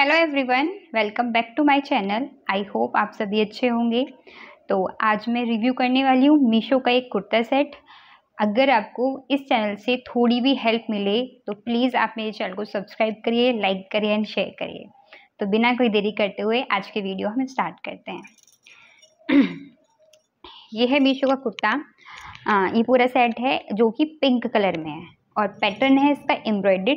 hello everyone welcome back to my channel I hope आप सभी अच्छे होंगे तो आज मैं रिव्यू करने वाली हूँ मीशो का एक कुर्ता सेट अगर आपको इस चैनल से थोड़ी भी हेल्प मिले तो प्लीज़ आप मेरे चैनल को सब्सक्राइब करिए लाइक करिए एंड शेयर करिए तो बिना कोई देरी करते हुए आज के वीडियो हम स्टार्ट करते हैं ये है मीशो का कुर्ता ये पूरा सेट है जो कि पिंक कलर में है और पैटर्न है इसका एम्ब्रॉयड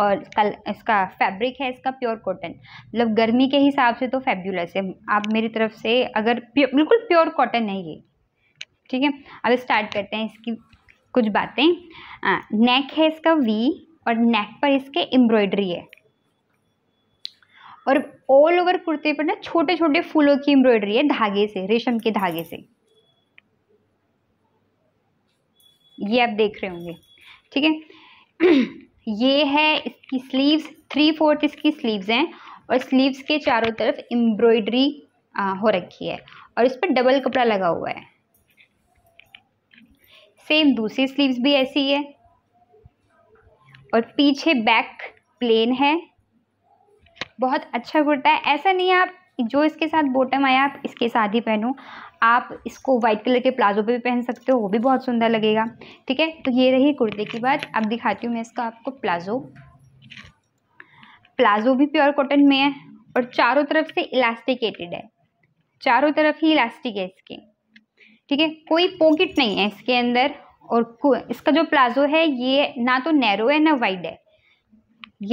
और कल इसका फैब्रिक है इसका प्योर कॉटन मतलब गर्मी के हिसाब से तो फैब्यूलस है आप मेरी तरफ से अगर बिल्कुल प्योर कॉटन है ये ठीक है अब स्टार्ट करते हैं इसकी कुछ बातें नेक है इसका वी और नेक पर इसके एम्ब्रॉयडरी है और ऑल ओवर कुर्ते पर ना छोटे छोटे फूलों की एम्ब्रॉयडरी है धागे से रेशम के धागे से ये आप देख रहे होंगे ठीक है ये है इसकी स्लीव्स थ्री फोर्थ इसकी स्लीव्स हैं और स्लीव्स के चारों तरफ एम्ब्रॉयडरी हो रखी है और इस पर डबल कपड़ा लगा हुआ है सेम दूसरी स्लीव्स भी ऐसी है और पीछे बैक प्लेन है बहुत अच्छा कुर्ता है ऐसा नहीं आप जो इसके साथ बॉटम आया आप इसके साथ ही पहनो आप इसको वाइट कलर के प्लाजो पे भी पहन सकते हो वो भी बहुत सुंदर लगेगा ठीक है तो ये रही कुर्ते की बात अब दिखाती हूँ मैं इसका आपको प्लाजो प्लाजो भी प्योर कॉटन में है और चारों तरफ से इलास्टिकेटेड है चारों तरफ ही इलास्टिक है इसके ठीक है कोई पॉकेट नहीं है इसके अंदर और इसका जो प्लाजो है ये ना तो नैरो है ना वाइड है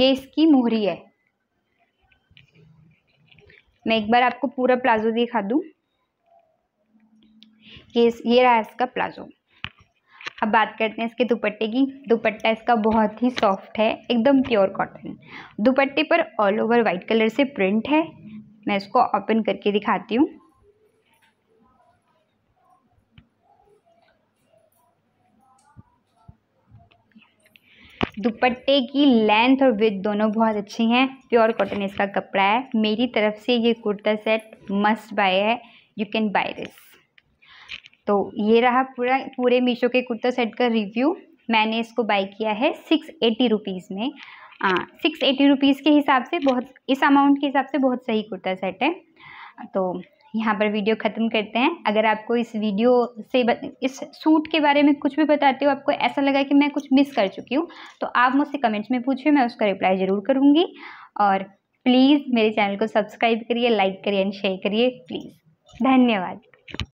ये इसकी मोहरी है मैं एक बार आपको पूरा प्लाजो दिखा दूँ कि ये रहा है इसका प्लाजो अब बात करते हैं इसके दुपट्टे की दुपट्टा इसका बहुत ही सॉफ्ट है एकदम प्योर कॉटन दुपट्टे पर ऑल ओवर वाइट कलर से प्रिंट है मैं इसको ओपन करके दिखाती हूँ दुपट्टे की लेंथ और विथ दोनों बहुत अच्छी हैं प्योर कॉटन इसका कपड़ा है मेरी तरफ से ये कुर्ता सेट मस्ट बाय है यू कैन बाय दिस तो ये रहा पूरा पूरे मीशो के कुर्ता सेट का रिव्यू मैंने इसको बाय किया है सिक्स एटी रुपीज़ में सिक्स एटी रुपीज़ के हिसाब से बहुत इस अमाउंट के हिसाब से बहुत सही कुर्ता सेट है तो यहाँ पर वीडियो ख़त्म करते हैं अगर आपको इस वीडियो से ब इस सूट के बारे में कुछ भी बताते हो आपको ऐसा लगा कि मैं कुछ मिस कर चुकी हूँ तो आप मुझसे कमेंट्स में पूछिए मैं उसका रिप्लाई ज़रूर करूँगी और प्लीज़ मेरे चैनल को सब्सक्राइब करिए लाइक करिए एंड शेयर करिए प्लीज़ धन्यवाद